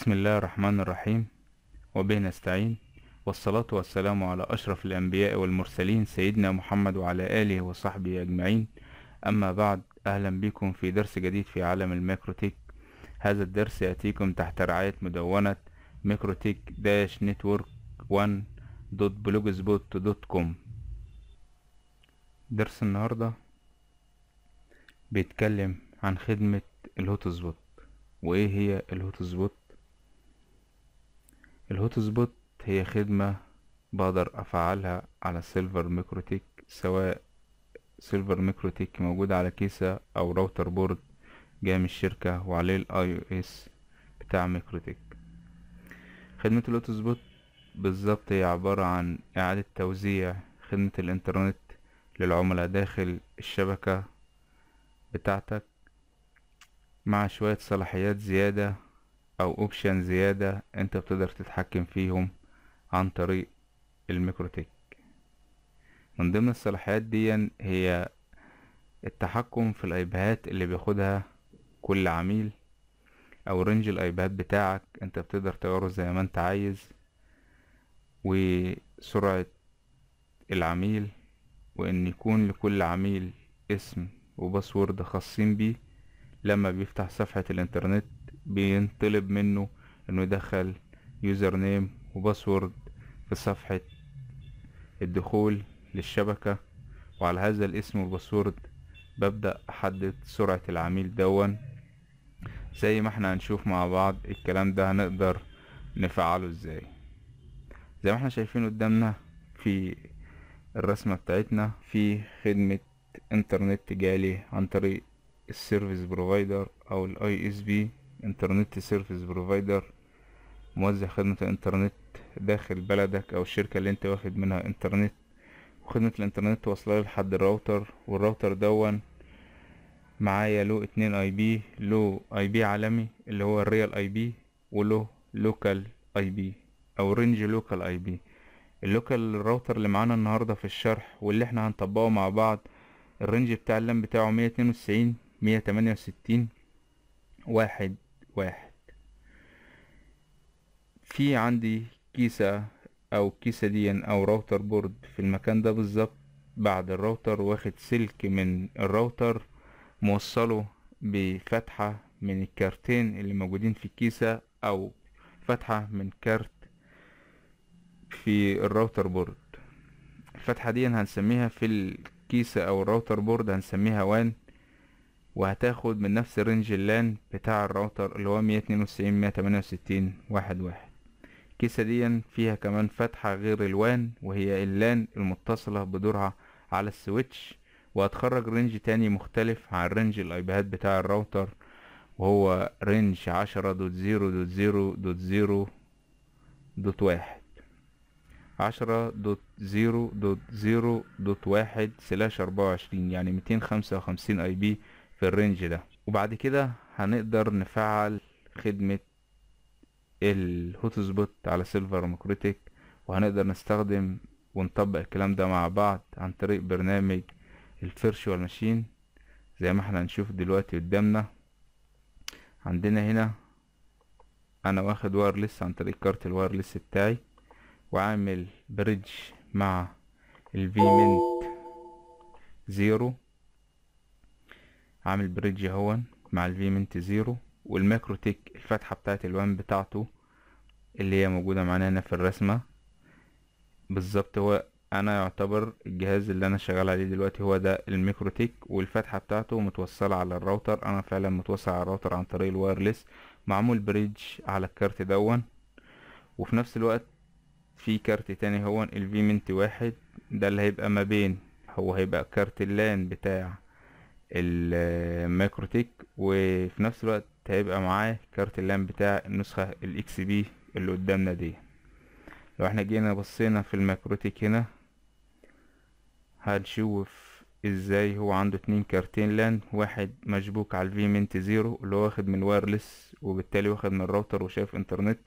بسم الله الرحمن الرحيم وبه نستعين والصلاة والسلام على أشرف الأنبياء والمرسلين سيدنا محمد وعلى آله وصحبه أجمعين أما بعد أهلا بكم في درس جديد في عالم الميكروتيك هذا الدرس يأتيكم تحت رعاية مدونة ميكروتيك داش نتورك وان دوت بلوجسبوت دوت كوم درس النهاردة بيتكلم عن خدمة الهوت سبوت وإيه هي الهوت سبوت الهوت سبوت هي خدمة بقدر أفعلها على سيلفر ميكروتيك سواء سيلفر ميكروتيك موجودة على كيسة أو راوتر بورد جاي من الشركة وعليه الاي او اس بتاع ميكروتيك خدمة الهوت سبوت بالظبط هي عبارة عن إعادة توزيع خدمة الإنترنت للعملاء داخل الشبكة بتاعتك مع شوية صلاحيات زيادة او اوبشن زيادة انت بتقدر تتحكم فيهم عن طريق الميكروتك من ضمن الصلاحيات دي هي التحكم في الايبهات اللي بياخدها كل عميل او رينج الايبهات بتاعك انت بتقدر تغيره زي ما انت عايز وسرعة العميل وان يكون لكل عميل اسم وباسورد خاصين بيه لما بيفتح صفحة الانترنت بينطلب منه انه يدخل يوزر نيم وباسورد في صفحة الدخول للشبكة وعلى هذا الاسم والباسورد ببدأ احدد سرعة العميل دون زي ما احنا هنشوف مع بعض الكلام ده هنقدر نفعله ازاي زي ما احنا شايفين قدامنا في الرسمة بتاعتنا في خدمة انترنت جالي عن طريق السيرفيس بروفايدر او الاي اس بي انترنت سيرفيس بروفايدر موزع خدمة الانترنت داخل بلدك او الشركة اللي انت واخد منها انترنت وخدمة الانترنت واصلة لحد الراوتر والراوتر دون معايا له اتنين اي بي له اي بي عالمي اللي هو الريال اي بي وله لوكال اي بي او رينج لوكال اي بي اللوكال الراوتر اللي معانا النهاردة في الشرح واللي احنا هنطبقه مع بعض الرينج بتاع اللام بتاعه مية اتنين وتسعين مية تمانية وستين واحد واحد في عندي كيسة او كيسة دي او راوتر بورد في المكان ده بالظبط بعد الراوتر واخد سلك من الراوتر موصله بفتحة من الكارتين اللي موجودين في الكيسة او فتحة من كارت في الراوتر بورد الفتحة دي هنسميها في الكيسة او الراوتر بورد هنسميها وان وهتاخد من نفس الرينج اللان بتاع الراوتر اللي هو مية اتنين وتسعين مية تمانية وستين واحد واحد الكيسة دي فيها كمان فتحة غير الوان وهي اللان المتصلة بدورها على السويتش وهتخرج رينج تاني مختلف عن رينج الايباد بتاع الراوتر وهو رينج عشرة دوت زيرو دوت زيرو دوت زيرو دوت واحد عشرة دوت زيرو دوت زيرو دوت واحد سلاش أربعة وعشرين يعني ميتين خمسة وخمسين اي بي في الرينج ده وبعد كده هنقدر نفعل خدمة الهوت سبوت على سيلفر ميكروتك وهنقدر نستخدم ونطبق الكلام ده مع بعض عن طريق برنامج الفيرشوال ماشين زي ما احنا هنشوف دلوقتي قدامنا عندنا هنا انا واخد وايرلس عن طريق كارت الوايرلس بتاعي وعامل بريدج مع الفيمنت زيرو عامل بريدج اهون مع الفيمنت زيرو والماكرو تيك الفتحة بتاعت الوان بتاعته اللي هي موجودة معانا هنا في الرسمة بالظبط هو انا يعتبر الجهاز اللي انا شغال عليه دلوقتي هو ده الميكرو تيك والفتحة بتاعته متوصلة على الراوتر انا فعلا متوصل على الراوتر عن طريق الوايرلس معمول بريدج على الكارت دون وفي نفس الوقت في كارت تاني هو الفيمنت واحد ده اللي هيبقى ما بين هو هيبقى كارت اللان بتاع المايكروتيك وفي نفس الوقت هيبقى معاه كارت اللام بتاع النسخة الاكس بي اللي قدامنا دي لو احنا جينا بصينا في المايكروتيك هنا هنشوف ازاي هو عنده اتنين كارتين لان واحد مشبوك على الفي منت زيرو اللي هو واخد من وايرلس وبالتالي واخد من الراوتر وشايف انترنت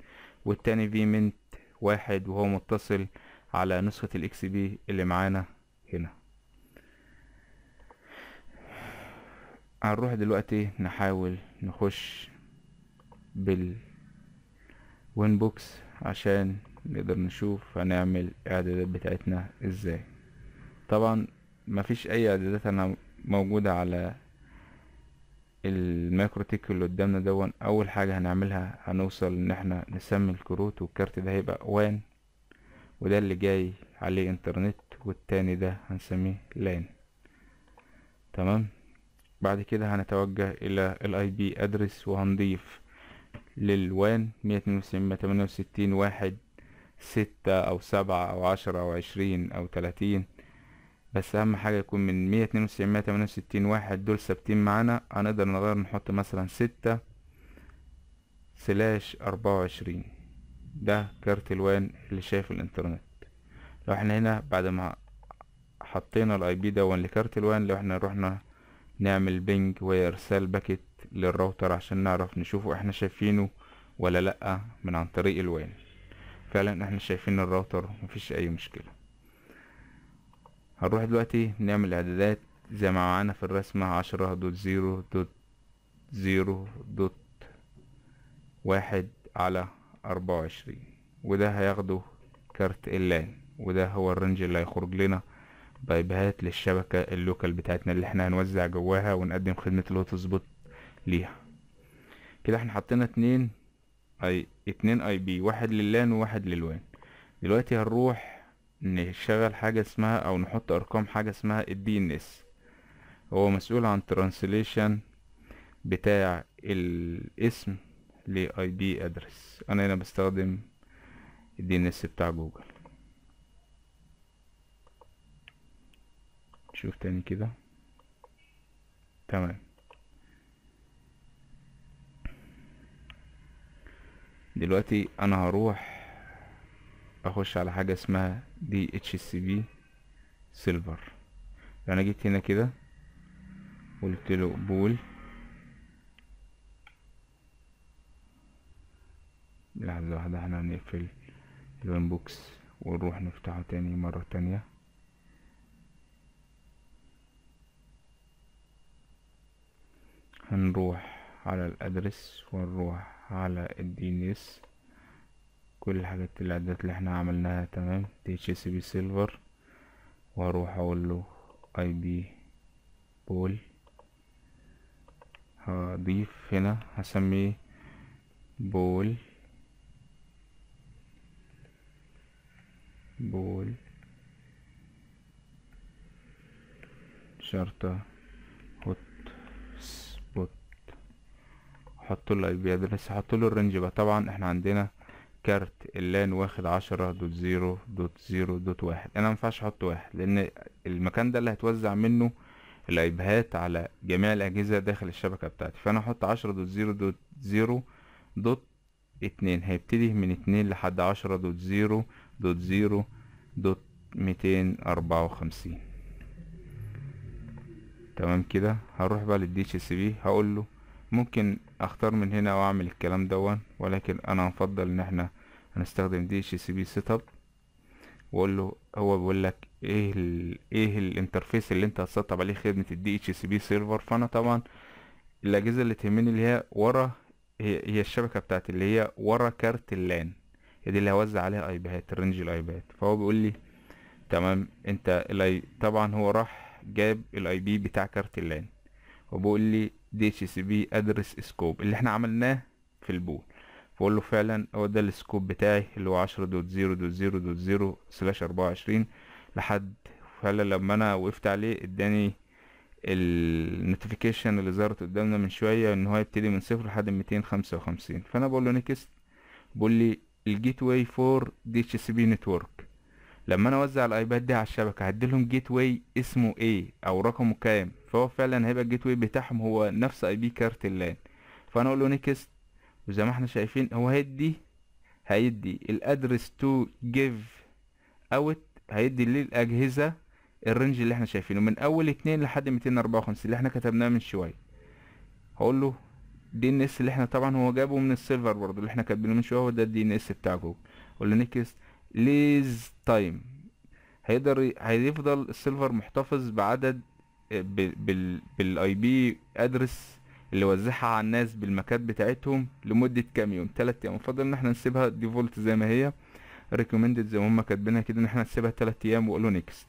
والتاني في منت واحد وهو متصل على نسخة الاكس بي اللي معانا هنا هنروح دلوقتي نحاول نخش بال وين بوكس عشان نقدر نشوف هنعمل الاعدادات بتاعتنا ازاي طبعا مفيش اي اعدادات انا موجودة على تيك اللي قدامنا دون اول حاجة هنعملها هنوصل ان احنا نسمي الكروت والكارت ده هيبقى وان وده اللي جاي عليه انترنت والتاني ده هنسميه لان تمام بعد كده هنتوجه الى الاي بي ادرس وهنضيف للوان مية اتنين وتسعين تمانية وستين واحد ستة او سبعة او عشرة او عشرين او تلاتين بس اهم حاجة يكون من مية اتنين وتسعين تمانية وستين واحد دول ثابتين معانا هنقدر نغير نحط مثلا ستة سلاش اربعة وعشرين ده كارت الوان اللي شايف الانترنت لو احنا هنا بعد ما حطينا الاي بي ده لكارت الوان لو احنا رحنا نعمل بينج وارسال باكت للراوتر عشان نعرف نشوفه احنا شايفينه ولا لا من عن طريق الوان فعلا احنا شايفين الراوتر مفيش اي مشكلة هنروح دلوقتي نعمل اعدادات زي ما معانا في الرسمة عشرة دوت زيرو دوت زيرو دوت واحد على أربعة وعشرين وده هياخده كارت اللان وده هو الرنج اللي هيخرج لنا بايبهات للشبكة اللوكال بتاعتنا اللي احنا هنوزع جواها ونقدم خدمة لوتس بوت ليها كده احنا حطينا اتنين اي اتنين اي بي واحد لللان وواحد للوان دلوقتي هنروح نشغل حاجة اسمها او نحط ارقام حاجة اسمها الدي ان اس هو مسؤول عن ترانسليشن بتاع الاسم لاي بي ادرس انا هنا بستخدم الدي ان اس بتاع جوجل نشوف تاني كده تمام دلوقتي انا هروح اخش على حاجة اسمها دي اتش اس بي سيلفر انا جيت هنا كده قلت له بول لحظة واحدة احنا هنقفل الوين بوكس ونروح نفتحه تاني مرة تانية هنروح على الادرس ونروح على الدي اس كل الحاجات الاعدادات اللي احنا عملناها تمام دي اتش اس بي سيلفر واروح اقول له اي بي بول هضيف هنا هسميه بول بول شرطه حط له الاي بي ادرس حط له الرينج بقى طبعا احنا عندنا كارت اللان واخد عشرة دوت زيرو دوت زيرو دوت واحد انا مينفعش احط واحد لان المكان ده اللي هتوزع منه الايبهات على جميع الاجهزة داخل الشبكة بتاعتي فانا احط عشرة دوت زيرو دوت زيرو دوت اتنين هيبتدي من اتنين لحد عشرة دوت زيرو دوت زيرو دوت ميتين اربعة وخمسين تمام كده هنروح بقى للدي اتش اس بي هقول له ممكن اختار من هنا واعمل الكلام دون ولكن انا افضل ان احنا هنستخدم دي اتش سي بي سيت اب واقول له هو بيقول لك ايه الـ ايه الانترفيس اللي انت هتسطب عليه خدمه الدي اتش سي بي سيرفر فانا طبعا الاجهزه اللي تهمني اللي هي ورا هي, الشبكه بتاعتي اللي هي ورا كارت اللان هي دي اللي هوزع عليها ايباد رينج الايباد فهو بيقول لي تمام انت الاي طبعا هو راح جاب الاي بي بتاع كارت اللان وبيقول لي دي address سي بي ادرس سكوب اللي احنا عملناه في البول فقول له فعلا هو ده السكوب بتاعي اللي هو عشرة دوت زيرو دوت زيرو دوت زيرو سلاش اربعة وعشرين لحد فعلا لما انا وقفت عليه اداني النوتيفيكيشن اللي ظهرت قدامنا من شوية ان هو يبتدي من صفر لحد ميتين خمسة وخمسين فانا بقول له نيكست بقول لي الجيت واي فور دي اتش سي بي نتورك لما انا اوزع الايباد دي على الشبكه هديلهم جيت واي اسمه ايه او رقمه كام فهو فعلا هيبقى الجيت واي بتاعهم هو نفس اي بي كارت اللان فانا اقول له نيكست وزي ما احنا شايفين هو هيدي هيدي الادرس تو جيف اوت هيدي للاجهزه الرينج اللي احنا شايفينه من اول اتنين لحد 254 اللي احنا كتبناه من شويه هقول له دي ان اس اللي احنا طبعا هو جابه من السيرفر برضه اللي احنا كاتبينه من شويه هو ده الدي ان اس بتاع جوجل اقول له نيكست ليز تايم هيقدر هيفضل السيرفر محتفظ بعدد آه، بال بالاي بي ادرس اللي وزعها على الناس بالمكات بتاعتهم لمدة كام يوم تلات ايام فضل ان احنا نسيبها ديفولت زي ما هي ريكومندد زي ما هما كاتبينها كده ان احنا نسيبها تلات ايام وقولوا نيكست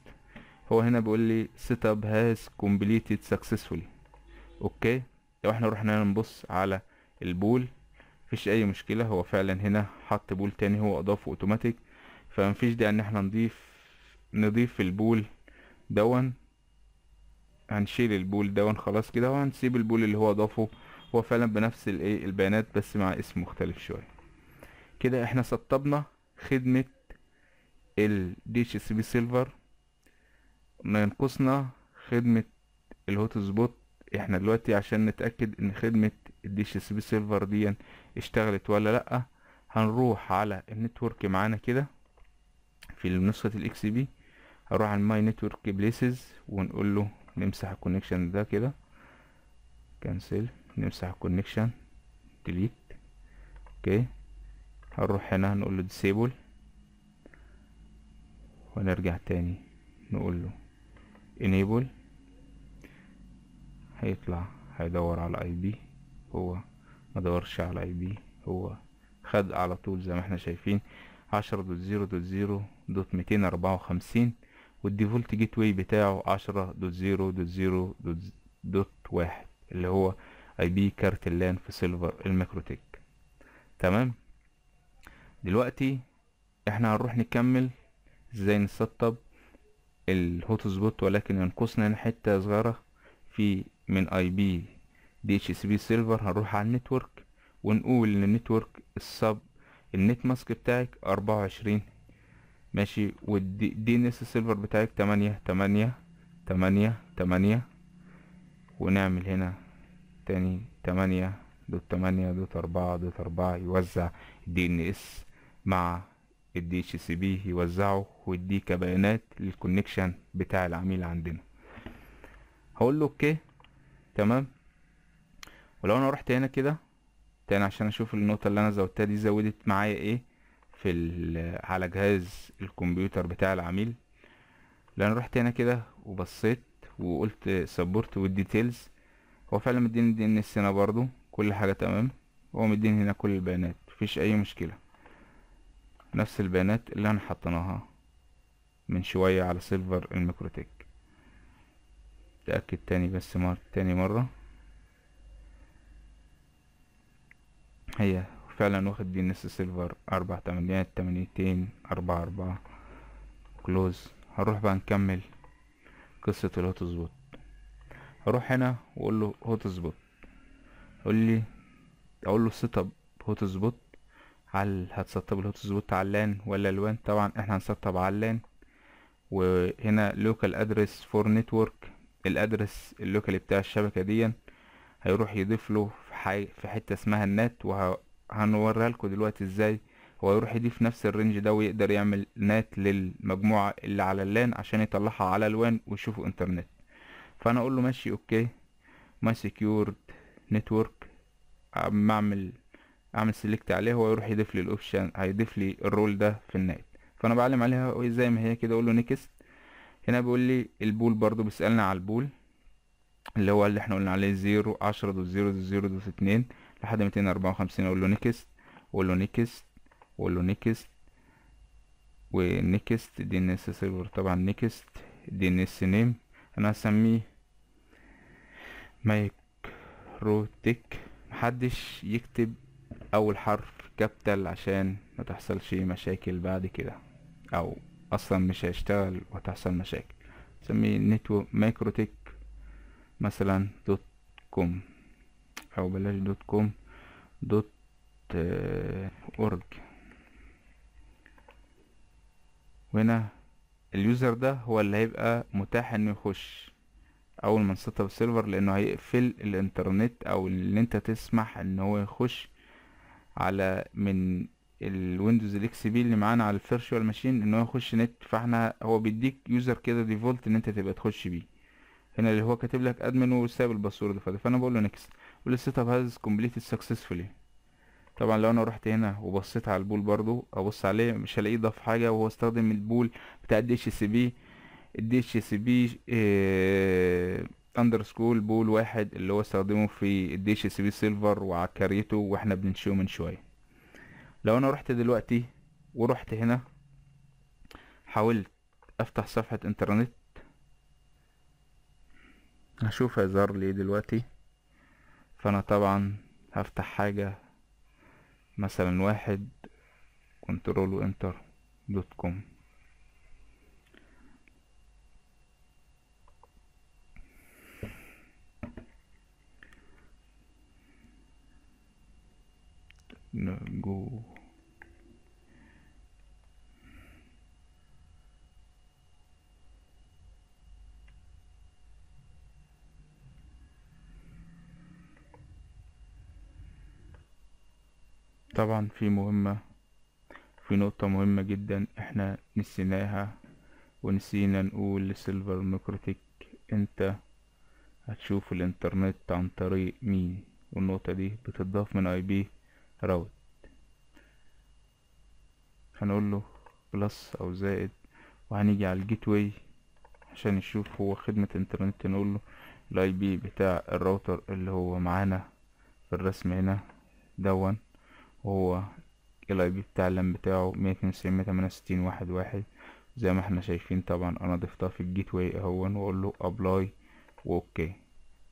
هو هنا بيقول لي سيت اب هاز كومبليتد سكسسفولي اوكي لو احنا رحنا نبص على البول مفيش اي مشكلة هو فعلا هنا حط بول تاني هو اضافه اوتوماتيك فمفيش داعي ان احنا نضيف نضيف البول دون هنشيل البول دون خلاص كده وهنسيب البول اللي هو اضافه هو فعلا بنفس الايه البيانات بس مع اسم مختلف شويه كده احنا سطبنا خدمه ال بي سيلفر ننقصنا خدمه الهوت سبوت احنا دلوقتي عشان نتاكد ان خدمه ال بي سيلفر دي اشتغلت ولا لا هنروح على النتورك معانا كده في نسخة الاكس بي هروح على الماي نتورك بليسز ونقول له نمسح الكونكشن ده كده كنسل نمسح الكونكشن ديليت اوكي هنروح هنا نقول له ديسيبل ونرجع تاني نقول له انيبل هيطلع هيدور على اي بي هو ما دورش على اي بي هو خد على طول زي ما احنا شايفين عشرة دوت زيرو دوت زيرو دوت ميتين أربعة وخمسين والديفولت جيت واي بتاعه عشرة دوت زيرو دوت زيرو دوت واحد اللي هو اي بي كارت اللان في سيلفر الميكروتك تمام دلوقتي احنا هنروح نكمل ازاي نسطب الهوت سبوت ولكن ينقصنا حته صغيره في من اي بي دي اتش سي بي سيلفر هنروح على النتورك ونقول ان النتورك السب النت ماسك بتاعك اربعة وعشرين ماشي ودي دي نس السيرفر بتاعك تمانية تمانية تمانية تمانية ونعمل هنا تاني تمانية دوت تمانية دوت أربعة دوت أربعة يوزع دي ان اس مع الدي اتش سي بي يوزعه ويديه كبيانات للكونكشن بتاع العميل عندنا هقول له اوكي تمام ولو انا رحت هنا كده تاني عشان اشوف النقطة اللي انا زودتها دي زودت معايا ايه في على جهاز الكمبيوتر بتاع العميل لان رحت هنا كده وبصيت وقلت سبورت والديتيلز هو فعلا مديني الدي ان اس هنا برضو كل حاجه تمام هو مديني هنا كل البيانات مفيش اي مشكله نفس البيانات اللي احنا حطيناها من شويه على سيلفر الميكروتك تاكد تاني بس مر تاني مره هي فعلا واخد دي نس سيلفر اربع تمانيات تمانيتين اربعة اربعة كلوز هروح بقى نكمل قصة الهوت سبوت هروح هنا واقول له هوت سبوت قول لي اقول له سيت اب هوت سبوت هل هتسطب الهوت سبوت على اللان ولا الوان طبعا احنا هنسطب على اللان وهنا لوكال ادرس فور نتورك الادرس اللوكالي بتاع الشبكه دي هيروح يضيف له في, في حته اسمها النت وه... هنوريها لكم دلوقتي ازاي هو يروح يضيف نفس الرينج ده ويقدر يعمل نات للمجموعة اللي على اللان عشان يطلعها على الوان ويشوفوا انترنت فانا اقول له ماشي اوكي ماي سكيورد نتورك اعمل اعمل سيلكت عليه هو يروح يضيف لي الاوبشن هيضيف لي الرول ده في النات فانا بعلم عليها زي ما هي كده اقول له نيكست هنا بيقول لي البول برضو بيسالنا على البول اللي هو اللي احنا قلنا عليه زيرو عشرة دوت زيرو دوت زيرو دوت اتنين لحد 254 اقول له نيكست واقول له نيكست واقول له نيكست ونيكست دي ان اس سيرفر طبعا نيكست دي ان اس نيم انا هسميه مايكروتك محدش يكتب اول حرف كابيتال عشان ما تحصلش مشاكل بعد كده او اصلا مش هيشتغل وتحصل مشاكل سميه نتو مايكروتيك مثلا دوت كوم او بلاش دوت كوم دوت آه، اورج وهنا اليوزر ده هو اللي هيبقى متاح انه يخش اول ما نسيت اب سيرفر لانه هيقفل الانترنت او ان انت تسمح ان هو يخش على من الويندوز الاكس بي اللي معانا على الفيرشوال ماشين ان هو يخش نت فاحنا هو بيديك يوزر كده ديفولت ان انت تبقى تخش بيه هنا اللي هو كاتب لك ادمن وساب الباسورد فانا بقول له نكست will setup has completed successfully طبعا لو انا رحت هنا وبصيت على البول برضو ابص عليه مش هلاقيه ضاف حاجه وهو استخدم البول بتاع الدي اتش سي بي الدي اتش سي بي اندرسكول بول واحد اللي هو استخدمه في الدي اتش سي بي سيلفر وعكريته واحنا بنشوفه من شويه لو انا رحت دلوقتي ورحت هنا حاولت افتح صفحه انترنت هشوف هيظهر لي دلوقتي فانا طبعا هفتح حاجة مثلا واحد كنترول وانتر دوت كوم طبعا في مهمة في نقطة مهمة جدا احنا نسيناها ونسينا نقول لسيلفر ميكروتيك انت هتشوف الانترنت عن طريق مين والنقطة دي بتضاف من اي بي راوت هنقول له بلس او زائد وهنيجي على الجيت واي عشان نشوف هو خدمة انترنت نقول له الاي بي بتاع الراوتر اللي هو معانا في الرسم هنا دون وهو الاي بي بتاع اللام بتاعه مية اتنين وتسعين مية تمانية وستين واحد واحد زي ما احنا شايفين طبعا انا ضفتها في الجيت واي اهون واقول له ابلاي واوكي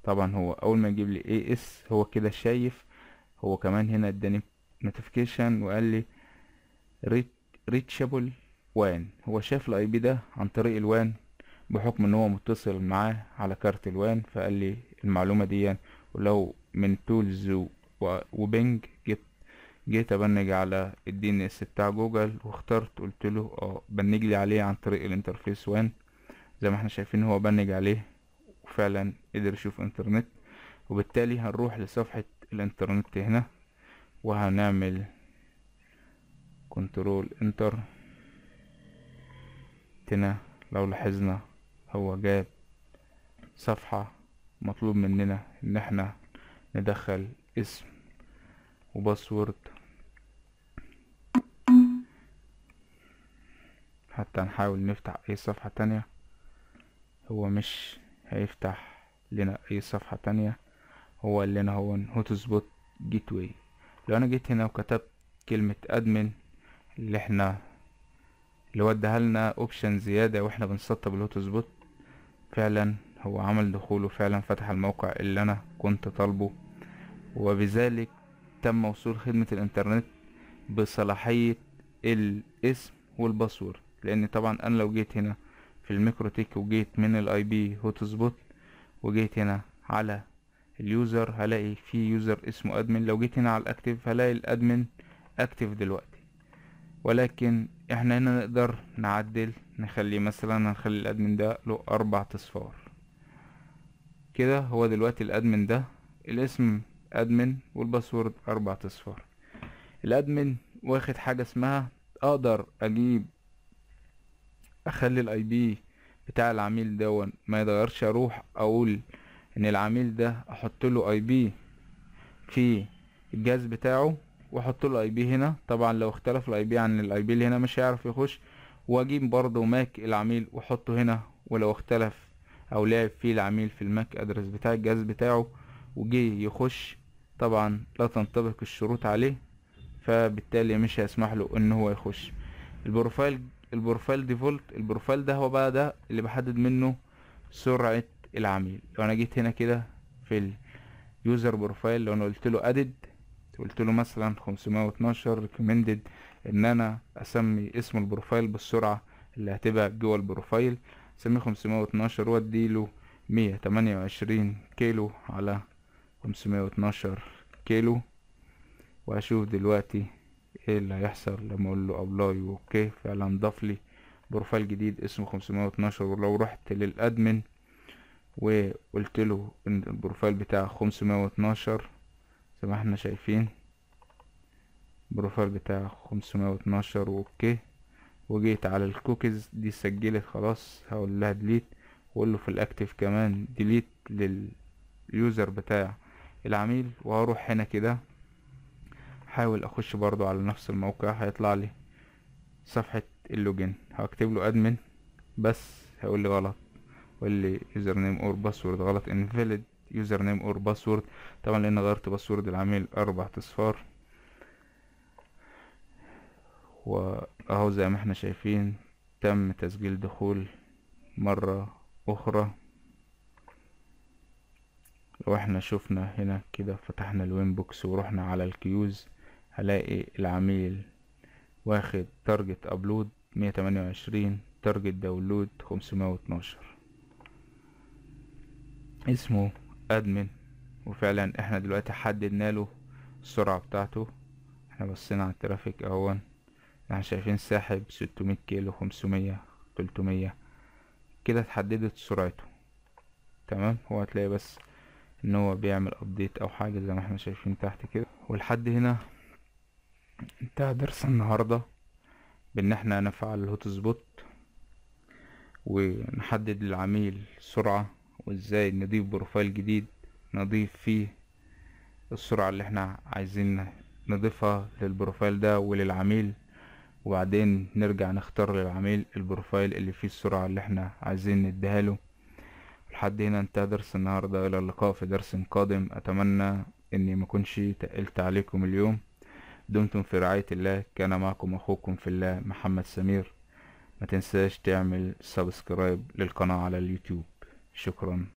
طبعا هو اول ما يجيب لي اي اس هو كده شايف هو كمان هنا اداني نوتيفيكيشن وقال لي ريتشابل وان هو شاف الاي بي ده عن طريق الوان بحكم ان هو متصل معاه على كارت الوان فقال لي المعلومه دي يعني. ولو من تولز وبنج جيت ابنج على الدي ان اس بتاع جوجل واخترت قلت له اه بنج لي عليه عن طريق الانترفيس وان زي ما احنا شايفين هو بنج عليه وفعلا قدر يشوف انترنت وبالتالي هنروح لصفحة الانترنت هنا وهنعمل كنترول انتر هنا لو لاحظنا هو جاب صفحة مطلوب مننا ان احنا ندخل اسم وباسورد حتى نحاول نفتح اي صفحة تانية هو مش هيفتح لنا اي صفحة تانية هو اللي لنا هو هوت سبوت جيت واي لو انا جيت هنا وكتبت كلمة ادمن اللي احنا اللي وده لنا اوبشن زيادة واحنا بنسطب الهوت سبوت فعلا هو عمل دخوله فعلا فتح الموقع اللي انا كنت طالبه وبذلك تم وصول خدمة الانترنت بصلاحية الاسم والباسورد لان طبعا انا لو جيت هنا في الميكروتيك وجيت من الاي بي هوت سبوت وجيت هنا على اليوزر هلاقي في يوزر اسمه ادمن لو جيت هنا على الاكتف هلاقي الادمن اكتف دلوقتي ولكن احنا هنا نقدر نعدل نخلي مثلا هنخلي الادمن ده له اربع اصفار كده هو دلوقتي الادمن ده الاسم ادمن والباسورد اربع اصفار الادمن واخد حاجة اسمها اقدر اجيب اخلي الاي بي بتاع العميل ده ما يتغيرش اروح اقول ان العميل ده احط له اي بي في الجهاز بتاعه واحط له اي بي هنا طبعا لو اختلف الاي بي عن الاي بي اللي هنا مش هيعرف يخش واجيب برضه ماك العميل واحطه هنا ولو اختلف او لعب فيه العميل في الماك ادرس بتاع الجهاز بتاعه وجي يخش طبعا لا تنطبق الشروط عليه فبالتالي مش هيسمح له ان هو يخش البروفايل البروفايل ديفولت البروفايل ده هو بقى ده اللي بحدد منه سرعة العميل لو انا جيت هنا كده في اليوزر بروفايل لو انا قلت له ادد قلت له مثلا 512 ريكومندد ان انا اسمي اسم البروفايل بالسرعة اللي هتبقى جوه البروفايل اسميه 512 واديله 128 كيلو على 512 كيلو واشوف دلوقتي ايه اللي هيحصل لما اقول له ابلاي اوكي فعلا ضاف لي بروفايل جديد اسمه 512 ولو رحت للادمن وقلت له ان البروفايل بتاع 512 زي ما احنا شايفين البروفايل بتاع 512 اوكي وجيت على الكوكيز دي سجلت خلاص هقول لها ديليت واقول له في الاكتف كمان ديليت لليوزر بتاع العميل وهروح هنا كده هحاول اخش برضو على نفس الموقع هيطلع لي صفحة اللوجين هكتب له ادمن بس هيقول لي غلط يقول لي يوزر نيم اور باسورد غلط انفاليد يوزر نيم اور باسورد طبعا لان غيرت باسورد العميل اربع اصفار واهو زي ما احنا شايفين تم تسجيل دخول مرة اخرى لو احنا شفنا هنا كده فتحنا الوين بوكس ورحنا على الكيوز هلاقي العميل واخد تارجت ابلود مية تمانية وعشرين تارجت داونلود خمسمية واتناشر اسمه ادمن وفعلا احنا دلوقتي حددنا له السرعة بتاعته احنا بصينا على الترافيك اهون احنا شايفين ساحب ستمية كيلو خمسمية تلتمية كده اتحددت سرعته تمام هو هتلاقي بس ان هو بيعمل ابديت او حاجة زي ما احنا شايفين تحت كده ولحد هنا انتهى درس النهاردة بان احنا نفعل هوت سبوت ونحدد للعميل سرعة وازاي نضيف بروفايل جديد نضيف فيه السرعة اللي احنا عايزين نضيفها للبروفايل ده وللعميل وبعدين نرجع نختار للعميل البروفايل اللي فيه السرعة اللي احنا عايزين نديها له لحد هنا انتهى درس النهاردة الى اللقاء في درس قادم اتمنى اني مكنش تقلت عليكم اليوم دمتم في رعاية الله كان معكم أخوكم في الله محمد سمير ما تنساش تعمل سبسكرايب للقناة على اليوتيوب شكرا